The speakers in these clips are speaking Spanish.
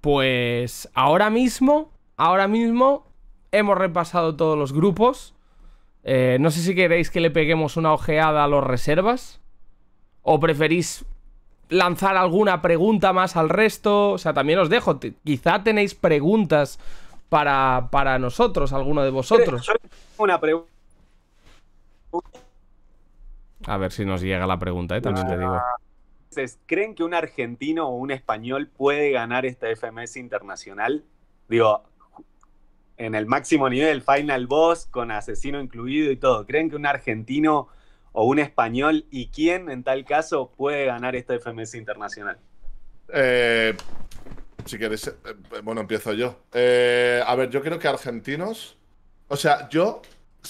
Pues ahora mismo, ahora mismo hemos repasado todos los grupos. Eh, no sé si queréis que le peguemos una ojeada a los reservas. O preferís lanzar alguna pregunta más al resto. O sea, también os dejo. Quizá tenéis preguntas para, para nosotros, alguno de vosotros. Una pregunta. A ver si nos llega la pregunta, eh, también te digo. ¿Creen que un argentino o un español puede ganar esta FMS internacional? Digo, en el máximo nivel, Final Boss, con asesino incluido y todo. ¿Creen que un argentino o un español y quién en tal caso puede ganar esta FMS internacional? Eh, si queréis, eh, bueno, empiezo yo. a ver, yo creo que argentinos. O sea, yo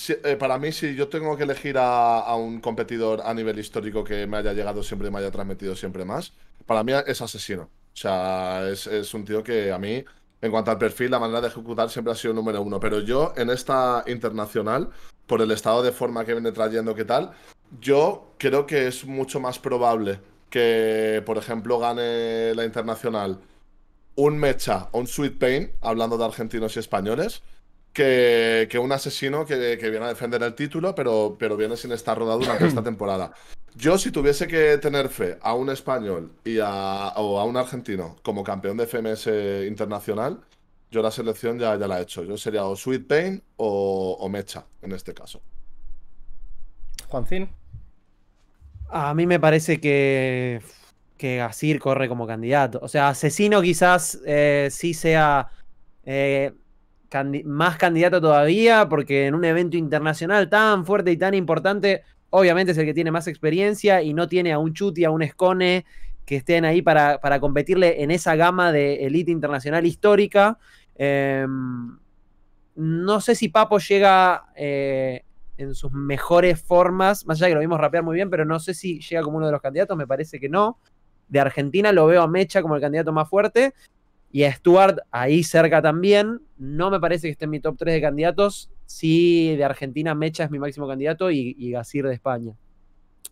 eh, para mí, si yo tengo que elegir a, un competidor a nivel histórico que me haya llegado siempre y me haya transmitido siempre más, para mí es asesino. O sea, es, es un tío que a mí, en cuanto al perfil, la manera de ejecutar siempre ha sido número uno. Pero yo, en esta internacional, por el estado de forma que viene trayendo, ¿qué tal? Yo creo que es mucho más probable que, por ejemplo, gane la internacional un Mecha o un Sweet Pain, hablando de argentinos y españoles, que, un asesino que, viene a defender el título, pero, pero viene sin estar rodado durante esta temporada. Yo, si tuviese que tener fe a un español y a, o a un argentino como campeón de FMS internacional, yo la selección ya, ya la he hecho. Yo sería o Sweet Pain o, Mecha, en este caso. Juancín. A mí me parece que, que Asir corre como candidato. O sea, asesino quizás eh, sí sea eh, más candidato todavía, porque en un evento internacional tan fuerte y tan importante, obviamente es el que tiene más experiencia y no tiene a un Chuti, a un Escone que estén ahí para, competirle en esa gama de élite internacional histórica. Em, no sé si Papo llega eh, en sus mejores formas, más allá que lo vimos rapear muy bien, pero no sé si llega como uno de los candidatos, me parece que no. De Argentina lo veo a Mecha como el candidato más fuerte. Y a Stuart ahí cerca también. No me parece que esté en mi top 3 de candidatos. Sí, de Argentina Mecha es mi máximo candidato y, y Gasir de España.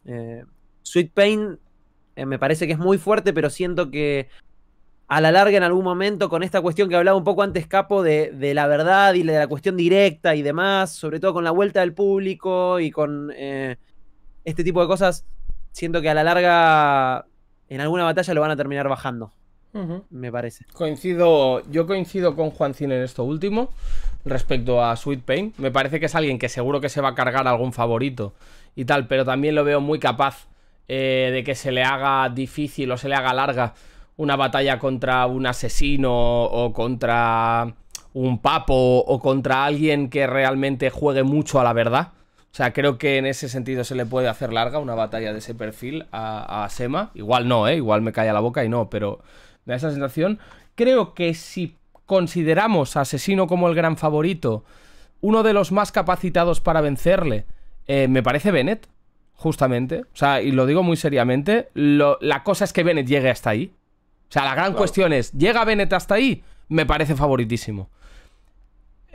Eh, Sweet Pain eh, me parece que es muy fuerte, pero siento que a la larga en algún momento con esta cuestión que hablaba un poco antes, Capo, de, la verdad y de la cuestión directa y demás, sobre todo con la vuelta del público y con eh, este tipo de cosas, siento que a la larga en alguna batalla lo van a terminar bajando me parece. Coincido, yo coincido con Juancín en esto último respecto a Sweet Pain. Me parece que es alguien que seguro que se va a cargar algún favorito y tal, pero también lo veo muy capaz eh, de que se le haga difícil o se le haga larga una batalla contra un asesino o contra un papo o contra alguien que realmente juegue mucho a la verdad. O sea, creo que en ese sentido se le puede hacer larga una batalla de ese perfil a, Sema. Igual no, ¿eh? Igual me a la boca y no, pero da esa sensación. Creo que si consideramos a Asesino como el gran favorito, uno de los más capacitados para vencerle, eh, me parece Bennett, justamente. O sea, y lo digo muy seriamente, la cosa es que Bennett llegue hasta ahí. O sea, la gran cuestión es, ¿llega Bennett hasta ahí? Me parece favoritísimo.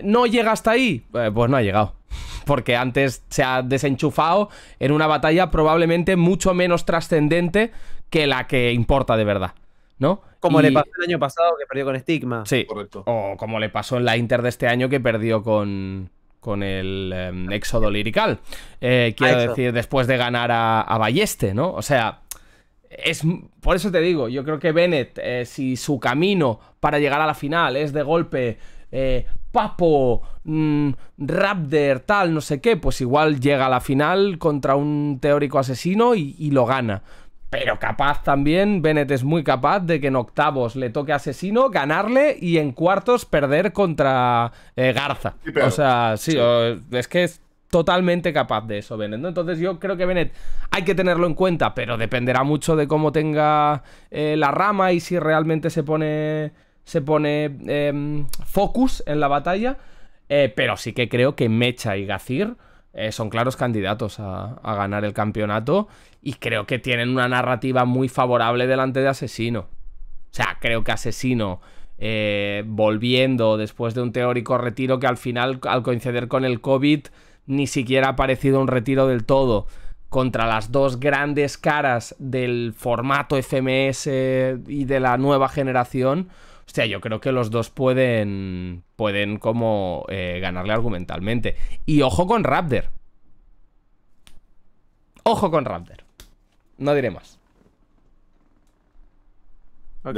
¿No llega hasta ahí? Eh, pues no ha llegado. Porque antes se ha desenchufado en una batalla probablemente mucho menos trascendente que la que importa de verdad. ¿no? Como le pasó el año pasado que perdió con Stigma. Sí, correcto. O como le pasó en la Inter de este año que perdió con, el em, éxodo lirical. Eh, ah, quiero decir, después de ganar a, a, Balleste, ¿no? O sea, es por eso te digo, yo creo que Bennett, eh, si su camino para llegar a la final es de golpe eh, Papo, mmm, tal, no sé qué, pues igual llega a la final contra un teórico asesino y, y lo gana pero capaz también, Bennett es muy capaz de que en octavos le toque asesino, ganarle y en cuartos perder contra eh, Garza. o sea, sí, es que es totalmente capaz de eso, Bennett. Entonces yo creo que Bennett hay que tenerlo en cuenta, pero dependerá mucho de cómo tenga eh, la rama y si realmente se pone, se pone em, focus en la batalla. Eh, pero sí que creo que Mecha y Gazir eh, son claros candidatos a, ganar el campeonato y creo que tienen una narrativa muy favorable delante de Asesino. O sea, creo que Asesino eh, volviendo después de un teórico retiro que al final, al coincidir con el COVID, ni siquiera ha parecido un retiro del todo. Contra las dos grandes caras del formato FMS y de la nueva generación, Hostia, yo creo que los dos pueden. Pueden como eh, ganarle argumentalmente. Y ojo con Raptor. Ojo con Raptor. No diré más. Ok.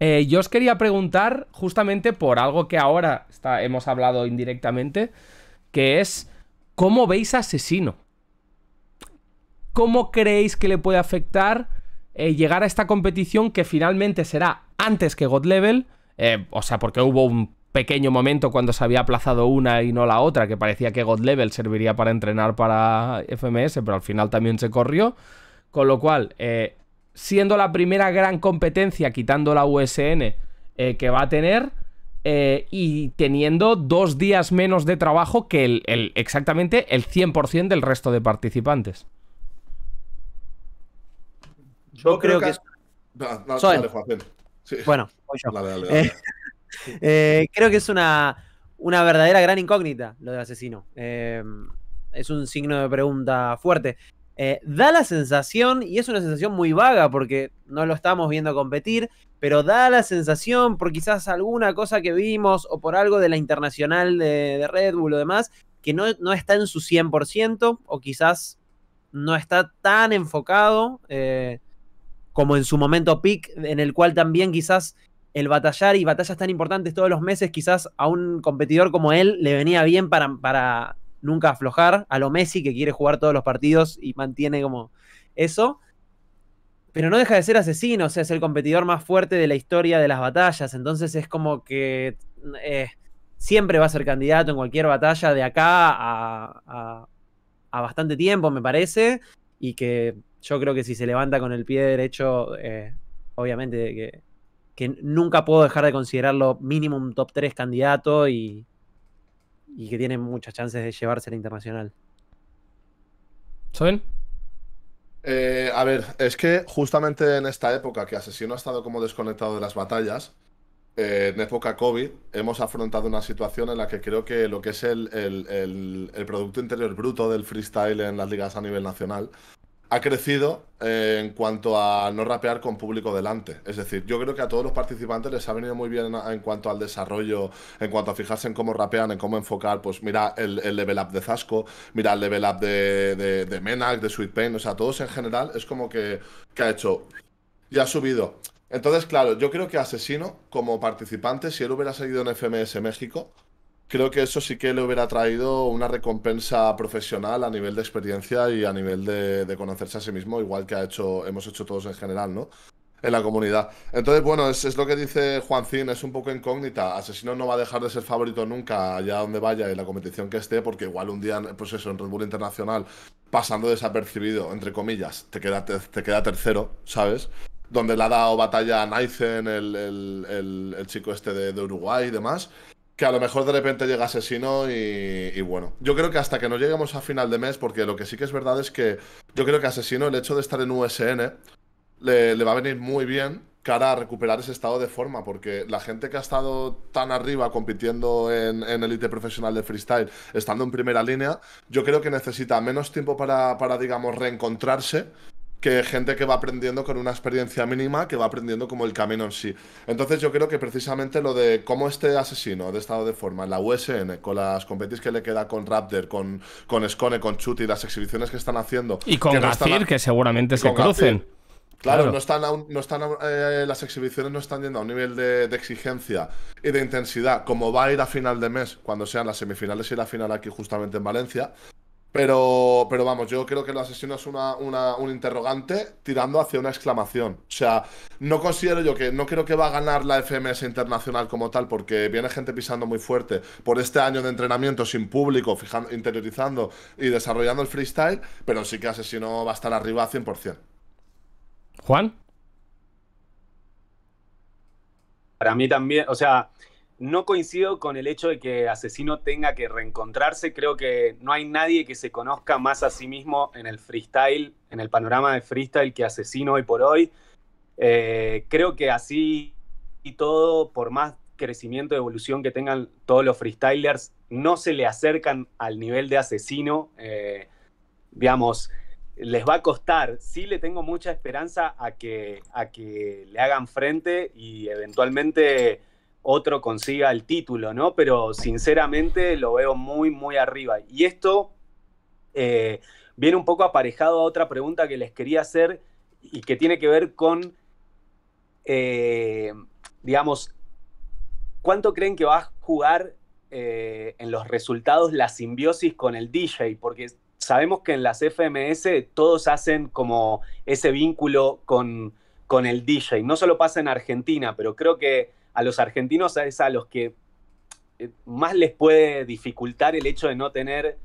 Eh, yo os quería preguntar justamente por algo que ahora está, hemos hablado indirectamente, que es ¿cómo veis a Asesino? ¿Cómo creéis que le puede afectar eh, llegar a esta competición que finalmente será antes que God Level, eh, o sea, porque hubo un pequeño momento cuando se había aplazado una y no la otra, que parecía que God Level serviría para entrenar para FMS, pero al final también se corrió, con lo cual, eh, siendo la primera gran competencia, quitando la USN, que va a tener, y teniendo dos días menos de trabajo que el, el exactamente el 100% del resto de participantes. Yo, creo, que. Es... Bueno, creo que es una, una verdadera gran incógnita lo del asesino. Eh, es un signo de pregunta fuerte. Eh, da la sensación, y es una sensación muy vaga porque no lo estamos viendo competir, pero da la sensación por quizás alguna cosa que vimos o por algo de la internacional de, Red Bull o demás, que no, está en su 100% o quizás no está tan enfocado eh, como en su momento pick, en el cual también quizás el batallar y batallas tan importantes todos los meses, quizás a un competidor como él le venía bien para, nunca aflojar, a lo Messi que quiere jugar todos los partidos y mantiene como eso. Pero no deja de ser asesino, o sea, es el competidor más fuerte de la historia de las batallas, entonces es como que eh, siempre va a ser candidato en cualquier batalla de acá a bastante tiempo, me parece, y que yo creo que si se levanta con el pie derecho, eh, obviamente que, nunca puedo dejar de considerarlo mínimo un top 3 candidato y, que tiene muchas chances de llevarse la internacional. ¿Saben? Eh, a ver, es que justamente en esta época que Asesino ha estado como desconectado de las batallas, eh, en época COVID, hemos afrontado una situación en la que creo que lo que es el Producto Interior Bruto del freestyle en las ligas a nivel nacional ha crecido eh, en cuanto a no rapear con público delante. Es decir, yo creo que a todos los participantes les ha venido muy bien en, cuanto al desarrollo, en cuanto a fijarse en cómo rapean, en cómo enfocar. Pues mira el, level up de Zasco, mira el level up de, de, de, de Sweet Pain. O sea, todos en general es como que, que ha hecho y ha subido. Entonces, claro, yo creo que Asesino, como participante, si él hubiera seguido en FMS México, creo que eso sí que le hubiera traído una recompensa profesional a nivel de experiencia y a nivel de, conocerse a sí mismo, igual que ha hecho, hemos hecho todos en general, ¿no? En la comunidad. Entonces, bueno, es, lo que dice Juancín, es un poco incógnita. Asesino no va a dejar de ser favorito nunca, allá donde vaya, y la competición que esté, porque igual un día, pues eso, en Red Bull Internacional, pasando desapercibido, entre comillas, te queda, te, queda tercero, ¿sabes? Donde le ha dado batalla a Naizen, el, el, chico este de, de Uruguay y demás que a lo mejor de repente llega asesino y, bueno. Yo creo que hasta que no lleguemos a final de mes, porque lo que sí que es verdad es que yo creo que asesino, el hecho de estar en USN, le, va a venir muy bien cara a recuperar ese estado de forma, porque la gente que ha estado tan arriba compitiendo en, en elite profesional de freestyle, estando en primera línea, yo creo que necesita menos tiempo para, para digamos, reencontrarse que gente que va aprendiendo con una experiencia mínima, que va aprendiendo como el camino en sí. Entonces yo creo que precisamente lo de cómo este asesino de estado de forma en la USN, con las competiciones que le queda con Raptor, con, con Scone, con Chuti, las exhibiciones que están haciendo... Y con que que seguramente se crucen. Claro, no están, no están eh, las exhibiciones no están yendo a un nivel de, de, exigencia y de intensidad como va a ir a final de mes, cuando sean las semifinales y la final aquí justamente en Valencia, pero, pero vamos, yo creo que el asesino es un interrogante tirando hacia una exclamación. O sea, no considero yo que, no creo que va a ganar la FMS internacional como tal, porque viene gente pisando muy fuerte por este año de entrenamiento sin público, interiorizando y desarrollando el freestyle, pero sí que asesino va a estar arriba 100%. Juan. Para mí también, o sea, no coincido con el hecho de que Asesino tenga que reencontrarse. Creo que no hay nadie que se conozca más a sí mismo en el freestyle, en el panorama de freestyle que Asesino hoy por hoy. Eh, creo que así y todo, por más crecimiento y evolución que tengan todos los freestylers, no se le acercan al nivel de Asesino. Eh, digamos, les va a costar. Sí le tengo mucha esperanza a que, a que le hagan frente y eventualmente otro consiga el título, ¿no? Pero sinceramente lo veo muy, muy arriba. Y esto eh, viene un poco aparejado a otra pregunta que les quería hacer y que tiene que ver con, eh, digamos, ¿cuánto creen que va a jugar eh, en los resultados la simbiosis con el DJ? Porque sabemos que en las FMS todos hacen como ese vínculo con, con el DJ. No solo pasa en Argentina, pero creo que a los argentinos es a los que eh, más les puede dificultar el hecho de no tener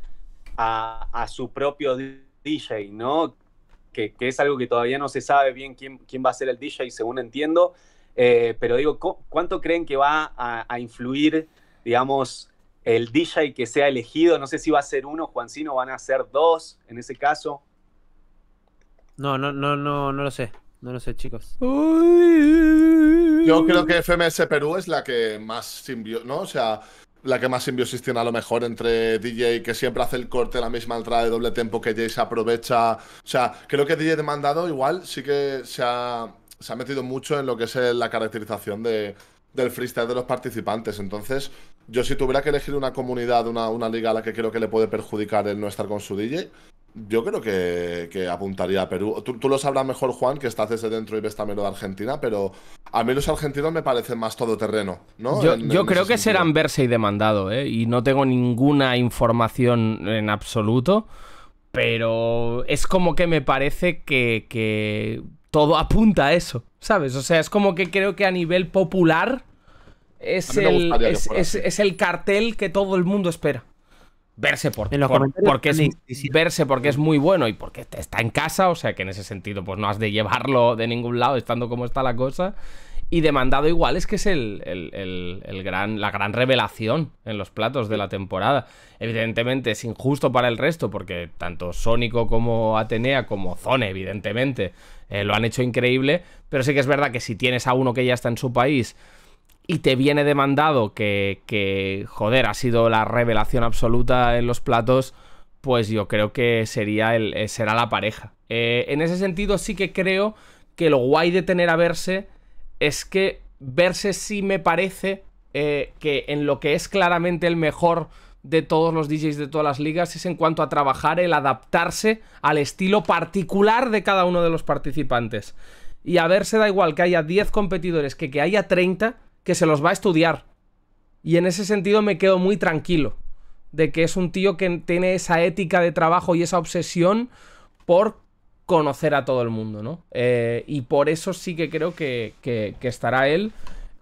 a, su propio DJ, ¿no? Que, es algo que todavía no se sabe bien quién, va a ser el DJ, según entiendo. Eh, pero digo, ¿cuánto creen que va a, influir, digamos, el DJ que sea elegido? No sé si va a ser uno, Juancino, van a ser dos en ese caso. No, no, no, no, no lo sé. No lo sé, chicos. Uy. Yo creo que FMS Perú es la que más simbiosis, ¿no? O sea, la que más simbiosis tiene a lo mejor entre DJ, que siempre hace el corte, la misma entrada de doble tempo que Jay se aprovecha. O sea, creo que DJ demandado igual sí que se ha metido mucho en lo que es la caracterización de, del freestyle de los participantes. Entonces, yo si tuviera que elegir una comunidad, una, una liga a la que creo que le puede perjudicar el no estar con su DJ, yo creo que, apuntaría a Perú. Tú, lo sabrás mejor, Juan, que estás desde dentro y ves también lo de Argentina, pero a mí los argentinos me parecen más todoterreno, ¿no? Yo, creo que serán verse y demandado, ¿eh? Y no tengo ninguna información en absoluto, pero es como que me parece que, que todo apunta a eso, ¿sabes? O sea, es como que creo que a nivel popular es, el, cartel que todo el mundo espera verse por, porque es verse porque es muy bueno y porque está en casa, o sea que en ese sentido pues no has de llevarlo de ningún lado estando como está la cosa y demandado igual es que es el, gran, la gran revelación en los platos de la temporada. Evidentemente es injusto para el resto porque tanto Sónico como Atenea como Zone, evidentemente, eh, lo han hecho increíble. Pero sí que es verdad que si tienes a uno que ya está en su país y te viene demandado que, joder, ha sido la revelación absoluta en los platos, pues yo creo que sería, el, eh, será la pareja. Eh, en ese sentido sí que creo que lo guay de tener a verse es que verse sí me parece eh, que en lo que es claramente el mejor de todos los DJs de todas las ligas es en cuanto a trabajar el adaptarse al estilo particular de cada uno de los participantes. Y a verse da igual que haya 10 competidores que que haya 30, que se los va a estudiar. Y en ese sentido me quedo muy tranquilo de que es un tío que tiene esa ética de trabajo y esa obsesión por conocer a todo el mundo, ¿no? Eh, y por eso sí que creo que, que, estará él.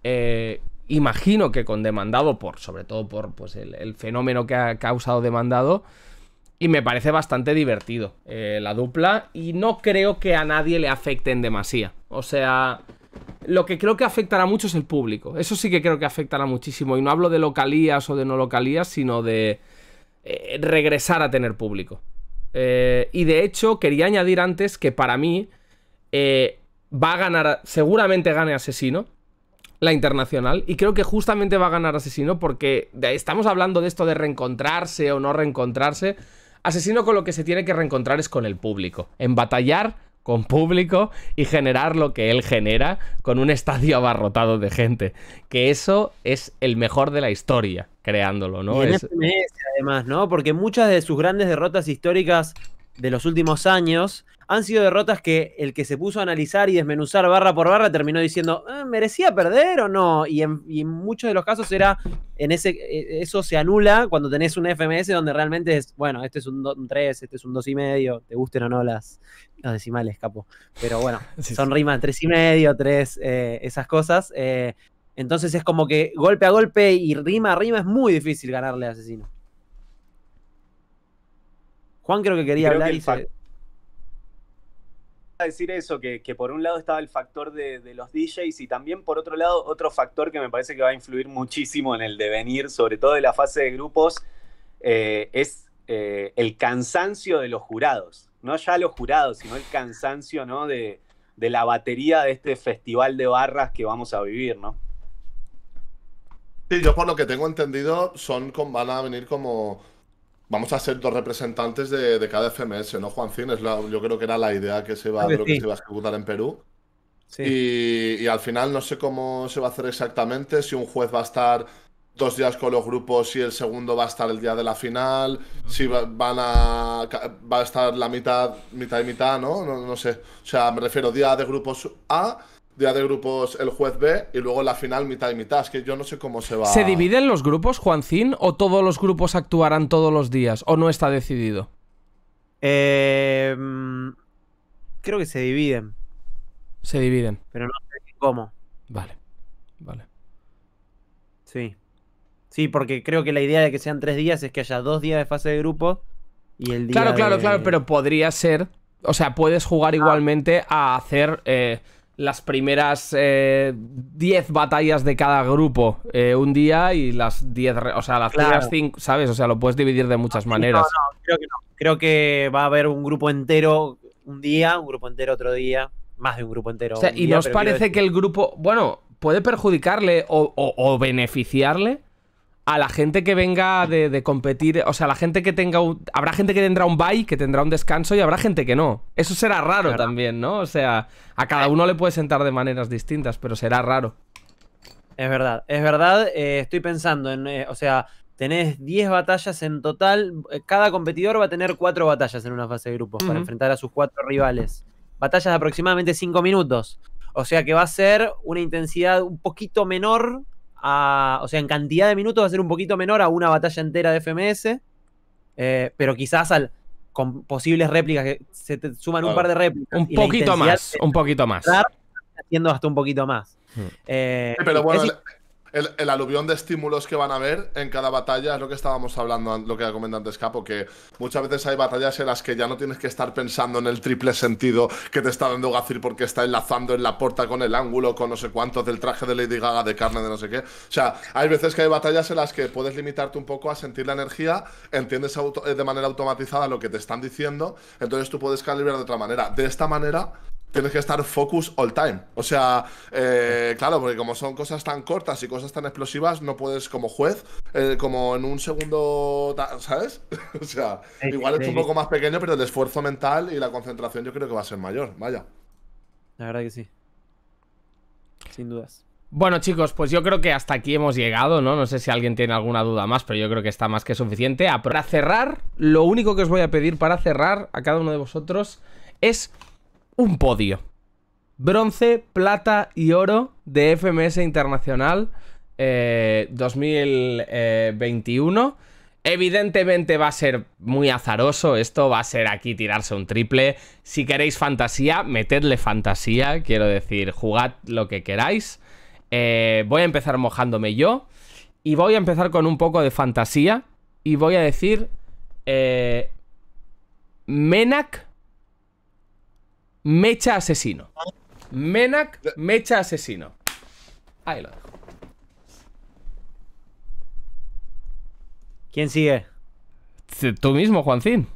Eh, imagino que con demandado, por, sobre todo por pues, el, fenómeno que ha causado demandado. Y me parece bastante divertido eh, la dupla. Y no creo que a nadie le afecte en demasía. O sea, lo que creo que afectará mucho es el público. Eso sí que creo que afectará muchísimo. Y no hablo de localías o de no localías, sino de regresar a tener público. Eh, y de hecho, quería añadir antes que para mí eh, va a ganar, seguramente gane Asesino, la internacional, y creo que justamente va a ganar Asesino porque estamos hablando de esto de reencontrarse o no reencontrarse. Asesino con lo que se tiene que reencontrar es con el público, en batallar con público y generar lo que él genera con un estadio abarrotado de gente. Que eso es el mejor de la historia, creándolo, ¿no? FMS, este además, ¿no? Porque muchas de sus grandes derrotas históricas de los últimos años han sido derrotas que el que se puso a analizar y desmenuzar barra por barra terminó diciendo, eh, ¿merecía perder o no? Y en, muchos de los casos era, en ese, e, eso se anula cuando tenés un FMS donde realmente es, bueno, este es un, 3, este es un 2,5, te gusten o no las, decimales, capo. Pero bueno, son rima rimas 3,5, 3, eh, esas cosas. Eh, entonces es como que golpe a golpe y rima a rima es muy difícil ganarle a asesino. Juan creo que quería hablar y decir eso, que, por un lado estaba el factor de, los DJs y también por otro lado otro factor que me parece que va a influir muchísimo en el devenir, sobre todo de la fase de grupos, eh, es eh, el cansancio de los jurados. No ya los jurados, sino el cansancio ¿no? de, la batería de este festival de barras que vamos a vivir, ¿no? Sí, yo por lo que tengo entendido son van a venir como vamos a ser dos representantes de, cada FMS, ¿no, Juancín? Es yo creo que era la idea que se iba, a ejecutar en Perú. Y, al final no sé cómo se va a hacer exactamente, si un juez va a estar dos días con los grupos y el segundo va a estar el día de la final, si van a, va a estar la mitad, mitad y mitad, ¿no? ¿no? ¿no? sé. O sea, me refiero día de grupos A día de grupos el juez B y luego la final mitad y mitad. Es que yo no sé cómo se va. ¿Se dividen los grupos, Juancín, o todos los grupos actuarán todos los días? ¿O no está decidido? Eh, creo que se dividen. Se dividen. Pero no sé cómo. Vale, vale. Sí. Sí, porque creo que la idea de que sean tres días es que haya dos días de fase de grupo y el día. Claro, claro, claro, pero podría ser. O sea, puedes jugar ah. igualmente a hacer. Eh, las primeras 10 eh, batallas de cada grupo eh, un día y las 10, o sea, las primeras 5, ¿sabes? O sea, lo puedes dividir de muchas ah, maneras. No, no, creo que no. Creo que va a haber un grupo entero un día, un grupo entero otro día, más de un grupo entero. O sea, ¿y nos parece que el grupo, bueno, puede perjudicarle o beneficiarle a la gente que venga de, competir, o sea, la gente que tenga un, habrá gente que tendrá un bye, que tendrá un descanso y habrá gente que no. Eso será raro también, ¿no? O sea, a cada eh. uno le puede sentar de maneras distintas, pero será raro. Es verdad, es verdad, eh, estoy pensando en, eh, o sea, tenés 10 batallas en total, cada competidor va a tener 4 batallas en una fase de grupos para enfrentar a sus 4 rivales. Batallas de aproximadamente 5 minutos. O sea que va a ser una intensidad un poquito menor o sea, en cantidad de minutos va a ser un poquito menor a una batalla entera de FMS, eh, pero quizás al, con posibles réplicas, que se te suman un par de réplicas. Un poquito más, un poquito más. Haciendo hasta un poquito más. Hmm. Eh, pero bueno, el, aluvión de estímulos que van a haber en cada batalla es lo que estábamos hablando, lo que comentado antes Capo, que muchas veces hay batallas en las que ya no tienes que estar pensando en el triple sentido que te está dando Gazir porque está enlazando en la puerta con el ángulo, con no sé cuántos, del traje de Lady Gaga, de carne, de no sé qué. O sea, hay veces que hay batallas en las que puedes limitarte un poco a sentir la energía, entiendes eh, de manera automatizada lo que te están diciendo, entonces tú puedes calibrar de otra manera. De esta manera tienes que estar focus all time. O sea, eh, claro, porque como son cosas tan cortas y cosas tan explosivas, no puedes como juez, eh, como en un segundo, ¿sabes? o sea, igual es un poco más pequeño, pero el esfuerzo mental y la concentración yo creo que va a ser mayor, vaya. La verdad que sí. Sin dudas. Bueno chicos, pues yo creo que hasta aquí hemos llegado, ¿no? No sé si alguien tiene alguna duda más, pero yo creo que está más que suficiente. Para cerrar, lo único que os voy a pedir para cerrar a cada uno de vosotros es un podio. Bronce, plata y oro de FMS Internacional 2021. Eh, eh, Evidentemente va a ser muy azaroso esto, va a ser aquí tirarse un triple. Si queréis fantasía, metedle fantasía, quiero decir, jugad lo que queráis. Eh, voy a empezar mojándome yo y voy a empezar con un poco de fantasía y voy a decir eh, Menac mecha asesino. Ah. Menac, mecha asesino. Ahí lo dejo. ¿Quién sigue? Tú mismo, Juancín.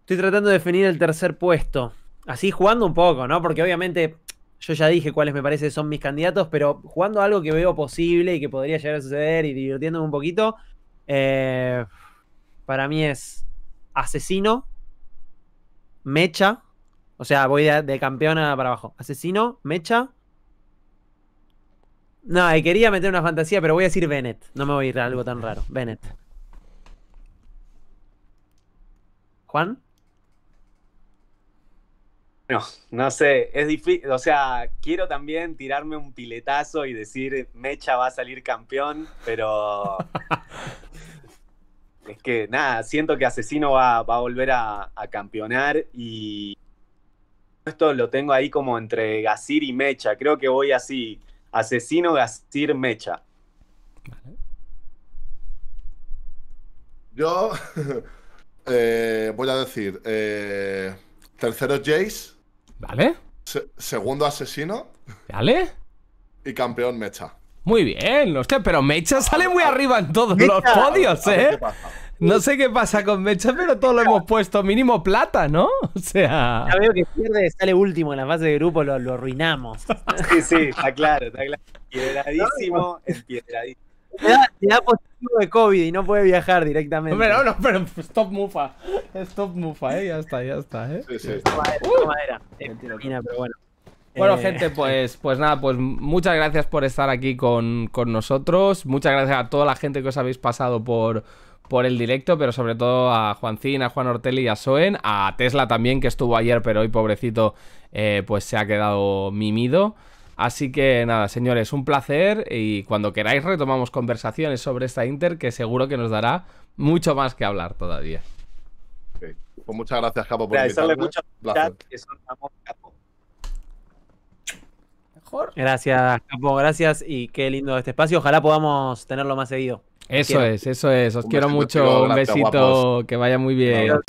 Estoy tratando de definir el tercer puesto. Así jugando un poco, ¿no? Porque obviamente yo ya dije cuáles me parece son mis candidatos, pero jugando algo que veo posible y que podría llegar a suceder y divirtiéndome un poquito, eh, para mí es Asesino, mecha. O sea, voy de, de campeona para abajo. Asesino, mecha. No, quería meter una fantasía, pero voy a decir Bennett. No me voy a ir a algo tan raro. Bennett. ¿Juan? No, no sé, es difícil, o sea, quiero también tirarme un piletazo y decir Mecha va a salir campeón, pero es que nada, siento que Asesino va, a volver a, campeonar y esto lo tengo ahí como entre Gasir y Mecha. Creo que voy así, Asesino, Gasir, Mecha. Vale. Yo eh, voy a decir, eh, tercero Jace. Vale. segundo Asesino. Vale. Y campeón Mecha. Muy bien, pero Mecha sale muy arriba en todos los podios, ¿eh? No sé qué pasa con Mecha, pero todos lo hemos puesto mínimo plata, ¿no? O sea. Ya veo que pierde, sale último en la fase de grupo, lo, lo arruinamos. Sí, sí, está claro, está claro. Piedradísimo, es piedradísimo. Le da, positivo de COVID y no puede viajar directamente. Pero no, pero stop mufa. Stop mufa, eh. Ya está, ya está, eh. Sí, sí. Madera, madera. pero bueno. Bueno, eh, gente, pues, pues nada, pues muchas gracias por estar aquí con, nosotros. Muchas gracias a toda la gente que os habéis pasado por, por el directo, pero sobre todo a Juancín, a Juan Ortelli y a Soen, a Tesla también, que estuvo ayer, pero hoy, pobrecito, eh, pues se ha quedado mimido. Así que nada, señores, un placer y cuando queráis retomamos conversaciones sobre esta Inter que seguro que nos dará mucho más que hablar todavía. Pues muchas gracias, Capo, por invitarme. Mucho... Placer. Gracias, Campo, gracias y qué lindo este espacio. Ojalá podamos tenerlo más seguido. Eso es, eso es. Os quiero mucho. Un besito. Que vaya muy bien.